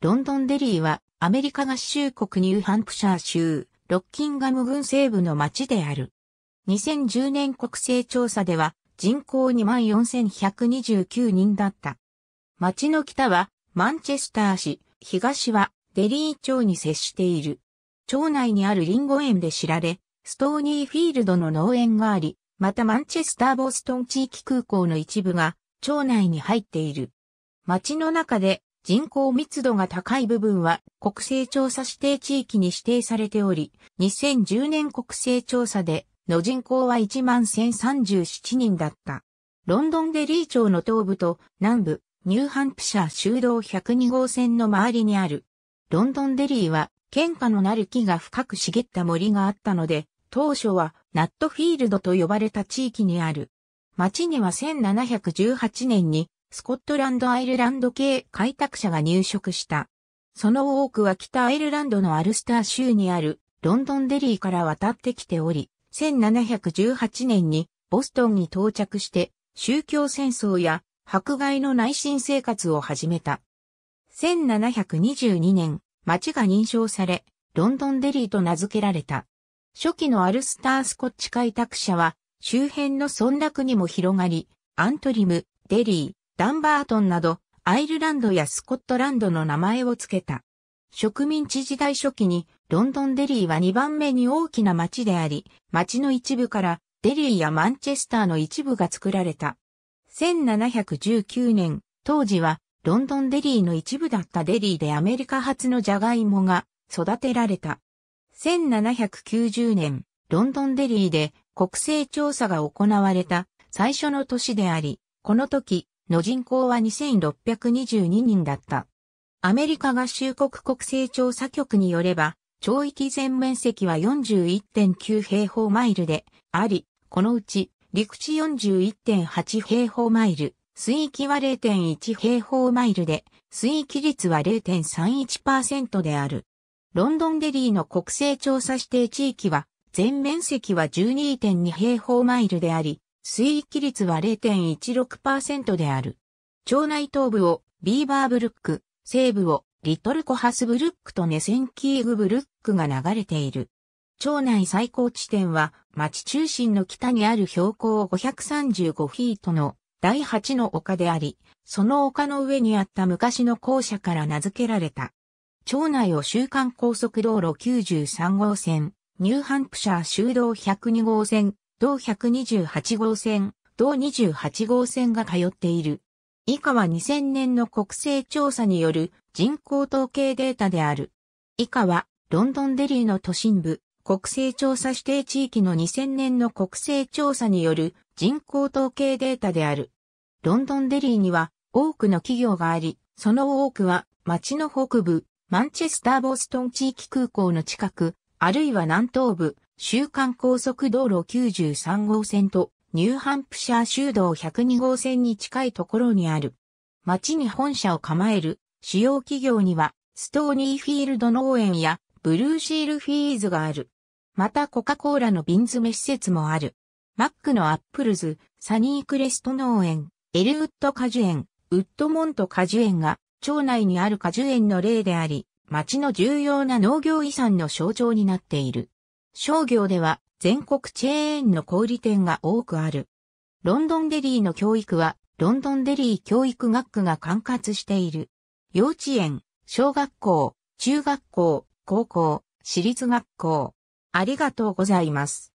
ロンドンデリーはアメリカ合衆国ニューハンプシャー州、ロッキンガム郡西部の町である。2010年国勢調査では人口24,129人だった。町の北はマンチェスター市、東はデリー町に接している。町内にあるリンゴ園で知られ、ストーニーフィールドの農園があり、またマンチェスター・ボストン地域空港の一部が町内に入っている。町の中で人口密度が高い部分は国勢調査指定地域に指定されており、2010年国勢調査での人口は11,037人だった。ロンドンデリー町の東部と南部、ニューハンプシャー修道102号線の周りにある。ロンドンデリーは、喧嘩のなる木が深く茂った森があったので、当初はナットフィールドと呼ばれた地域にある。町には1718年にスコットランド・アイルランド系開拓者が入植した。その多くは北アイルランドのアルスター州にあるロンドンデリーから渡ってきており、1718年にボストンに到着して宗教戦争や迫害の内心生活を始めた。1722年、町が認証され、ロンドンデリーと名付けられた。初期のアルスター・スコッチ開拓者は、周辺の村落にも広がり、アントリム、デリー、ダンバートンなど、アイルランドやスコットランドの名前を付けた。植民地時代初期に、ロンドンデリーは2番目に大きな町であり、町の一部からデリーやマンチェスターの一部が作られた。1719年、当時はロンドンデリーの一部だったデリーでアメリカ発のジャガイモが育てられた。1790年、ロンドンデリーで国勢調査が行われた最初の年であり、この時、の人口は2622人だった。アメリカ合衆国国勢調査局によれば、町域全面積は41.9平方マイルであり、このうち陸地41.8平方マイル、水域は0.1平方マイルで、水域率は0.31%である。ロンドンデリーの国勢調査指定地域は、全面積は12.2平方マイルであり、水域率は0.16%である。町内東部をビーバーブルック、西部をリトルコハスブルックとネセンキーグブルックが流れている。町内最高地点は町中心の北にある標高535フィートの第8の丘であり、その丘の上にあった昔の校舎から名付けられた。町内を週間高速道路93号線、ニューハンプシャー修道102号線、同128号線、同28号線が通っている。以下は2000年の国勢調査による人口統計データである。以下は、ロンドンデリーの都心部、国勢調査指定地域の2000年の国勢調査による人口統計データである。ロンドンデリーには多くの企業があり、その多くは町の北部、マンチェスター・ボストン地域空港の近く、あるいは南東部、週間高速道路93号線とニューハンプシャー州道102号線に近いところにある。町に本社を構える主要企業にはストーニーフィールド農園やブルーシールフィーズがある。またコカ・コーラの瓶詰め施設もある。マックのアップルズ、サニークレスト農園、エルウッド果樹園、ウッドモント果樹園が町内にある果樹園の例であり、町の重要な農業遺産の象徴になっている。商業では全国チェーンの小売店が多くある。ロンドンデリーの教育は、ロンドンデリー教育学区が管轄している。幼稚園、小学校、中学校、高校、私立学校。ありがとうございます。